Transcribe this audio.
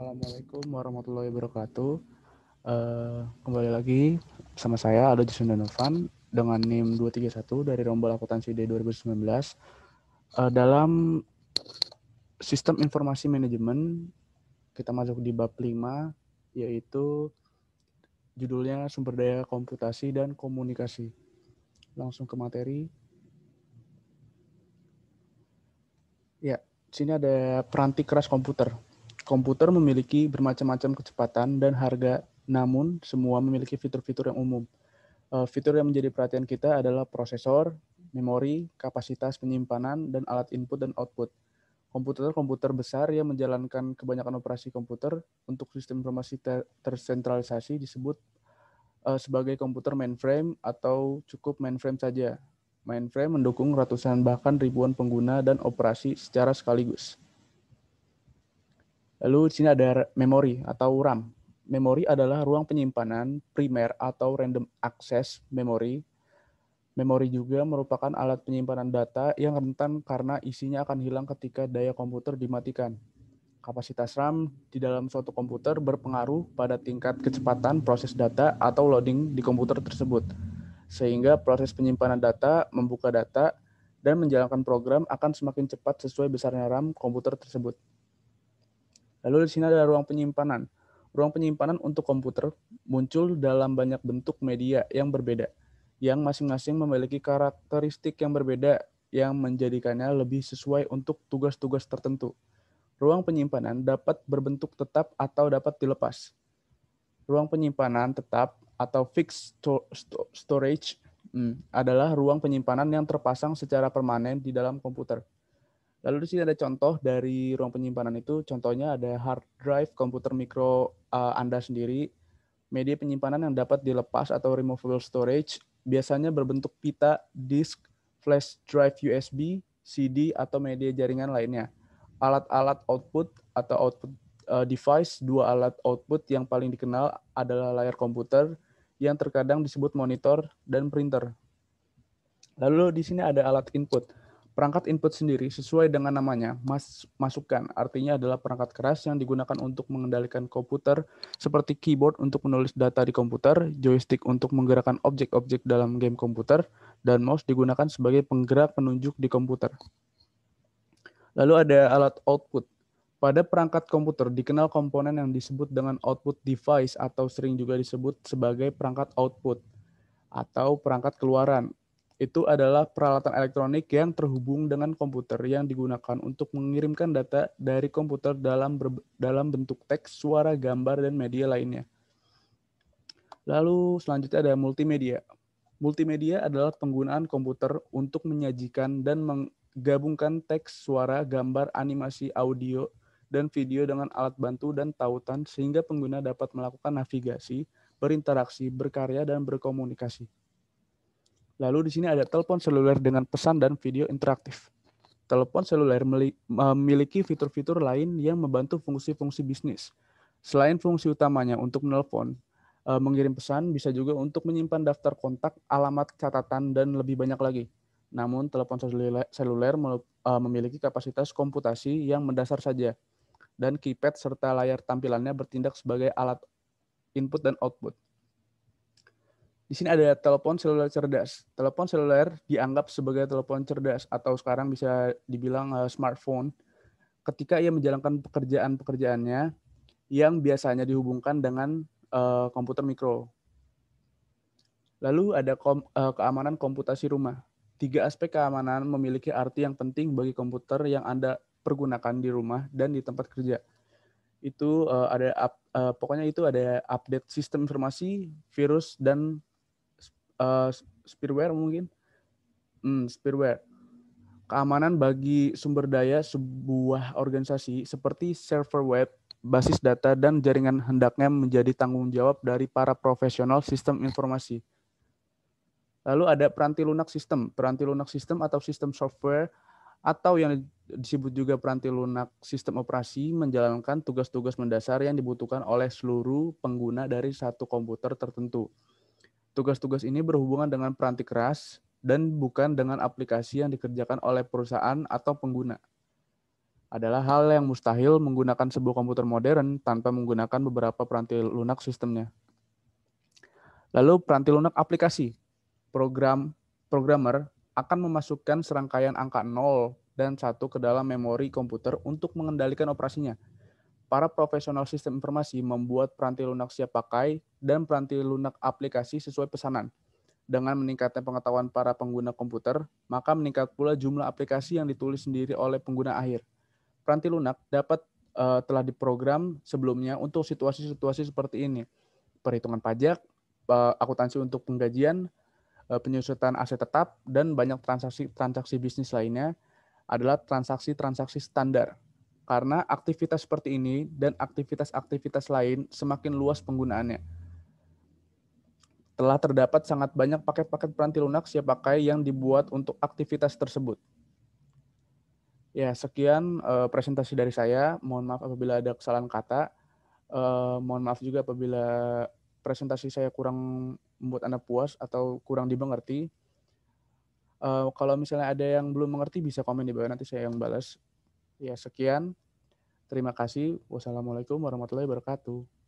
Assalamualaikum warahmatullahi wabarakatuh. Uh, kembali lagi sama saya Aldo Jason Donovan dengan NIM 231 dari Rombol Akuntansi D 2019 uh, eh, dalam sistem informasi manajemen kita masuk di bab 5 yaitu judulnya sumber daya komputasi dan komunikasi. Langsung ke materi. Ya, sini ada peranti keras komputer. Komputer memiliki bermacam-macam kecepatan dan harga, namun semua memiliki fitur-fitur yang umum. Eh, fitur yang menjadi perhatian kita adalah prosesor, memori, kapasitas penyimpanan, dan alat input dan output. Komputer-komputer besar yang menjalankan kebanyakan operasi komputer untuk sistem informasi ter tersentralisasi disebut eh, sebagai komputer mainframe atau cukup mainframe saja. Mainframe mendukung ratusan bahkan ribuan pengguna dan operasi secara sekaligus. Lalu di sini ada memori atau RAM. Memori adalah ruang penyimpanan primer atau random access memory. Memori juga merupakan alat penyimpanan data yang rentan karena isinya akan hilang ketika daya komputer dimatikan. Kapasitas RAM di dalam suatu komputer berpengaruh pada tingkat kecepatan proses data atau loading di komputer tersebut. Sehingga proses penyimpanan data, membuka data, dan menjalankan program akan semakin cepat sesuai besarnya RAM komputer tersebut. Lalu di sini ada ruang penyimpanan. Ruang penyimpanan untuk komputer muncul dalam banyak bentuk media yang berbeda, yang masing-masing memiliki karakteristik yang berbeda yang menjadikannya lebih sesuai untuk tugas-tugas tertentu. Ruang penyimpanan dapat berbentuk tetap atau dapat dilepas. Ruang penyimpanan tetap atau fixed storage hmm, adalah ruang penyimpanan yang terpasang secara permanen di dalam komputer. Lalu di sini ada contoh dari ruang penyimpanan itu, contohnya ada hard drive komputer mikro uh, Anda sendiri, media penyimpanan yang dapat dilepas atau removable storage, biasanya berbentuk pita, disk, flash drive USB, CD, atau media jaringan lainnya. Alat-alat output atau output uh, device, dua alat output yang paling dikenal adalah layar komputer yang terkadang disebut monitor dan printer. Lalu di sini ada alat input Perangkat input sendiri sesuai dengan namanya, mas masukan artinya adalah perangkat keras yang digunakan untuk mengendalikan komputer seperti keyboard untuk menulis data di komputer, joystick untuk menggerakkan objek-objek dalam game komputer, dan mouse digunakan sebagai penggerak penunjuk di komputer. Lalu ada alat output. Pada perangkat komputer dikenal komponen yang disebut dengan output device atau sering juga disebut sebagai perangkat output atau perangkat keluaran itu adalah peralatan elektronik yang terhubung dengan komputer yang digunakan untuk mengirimkan data dari komputer dalam ber, dalam bentuk teks, suara, gambar, dan media lainnya. Lalu selanjutnya ada multimedia. Multimedia adalah penggunaan komputer untuk menyajikan dan menggabungkan teks, suara, gambar, animasi, audio, dan video dengan alat bantu dan tautan sehingga pengguna dapat melakukan navigasi, berinteraksi, berkarya, dan berkomunikasi. Lalu di sini ada telepon seluler dengan pesan dan video interaktif. Telepon seluler memiliki fitur-fitur lain yang membantu fungsi-fungsi bisnis. Selain fungsi utamanya untuk menelpon, eh, mengirim pesan, bisa juga untuk menyimpan daftar kontak, alamat catatan, dan lebih banyak lagi. Namun, telepon seluler eh, memiliki kapasitas komputasi yang mendasar saja, dan keypad serta layar tampilannya bertindak sebagai alat input dan output. Di sini ada telepon seluler cerdas. Telepon seluler dianggap sebagai telepon cerdas atau sekarang bisa dibilang uh, smartphone ketika ia menjalankan pekerjaan-pekerjaannya yang biasanya dihubungkan dengan uh, komputer mikro. Lalu ada kom, uh, keamanan komputasi rumah. Tiga aspek keamanan memiliki arti yang penting bagi komputer yang Anda pergunakan di rumah dan di tempat kerja. Itu uh, ada up, uh, pokoknya itu ada update sistem informasi, virus dan uh, mungkin hmm, spearware keamanan bagi sumber daya sebuah organisasi seperti server web basis data dan jaringan hendaknya menjadi tanggung jawab dari para profesional sistem informasi. Lalu ada peranti lunak sistem. Peranti lunak sistem atau sistem software atau yang disebut juga peranti lunak sistem operasi menjalankan tugas-tugas mendasar yang dibutuhkan oleh seluruh pengguna dari satu komputer tertentu. Tugas-tugas ini berhubungan dengan peranti keras dan bukan dengan aplikasi yang dikerjakan oleh perusahaan atau pengguna. Adalah hal yang mustahil menggunakan sebuah komputer modern tanpa menggunakan beberapa peranti lunak sistemnya. Lalu peranti lunak aplikasi. Program programmer akan memasukkan serangkaian angka 0 dan 1 ke dalam memori komputer untuk mengendalikan operasinya. Para profesional sistem informasi membuat peranti lunak siap pakai dan peranti lunak aplikasi sesuai pesanan. Dengan meningkatnya pengetahuan para pengguna komputer, maka meningkat pula jumlah aplikasi yang ditulis sendiri oleh pengguna akhir. Peranti lunak dapat uh, telah diprogram sebelumnya untuk situasi-situasi seperti ini. Perhitungan pajak, uh, akuntansi untuk penggajian, uh, penyusutan aset tetap, dan banyak transaksi-transaksi bisnis lainnya adalah transaksi-transaksi standar karena aktivitas seperti ini dan aktivitas-aktivitas lain semakin luas penggunaannya telah terdapat sangat banyak paket-paket peranti lunak siap pakai yang dibuat untuk aktivitas tersebut. Ya, sekian uh, presentasi dari saya. Mohon maaf apabila ada kesalahan kata. Uh, mohon maaf juga apabila presentasi saya kurang membuat Anda puas atau kurang dimengerti. Uh, kalau misalnya ada yang belum mengerti, bisa komen di bawah. Nanti saya yang balas. Ya, sekian. Terima kasih. Wassalamualaikum warahmatullahi wabarakatuh.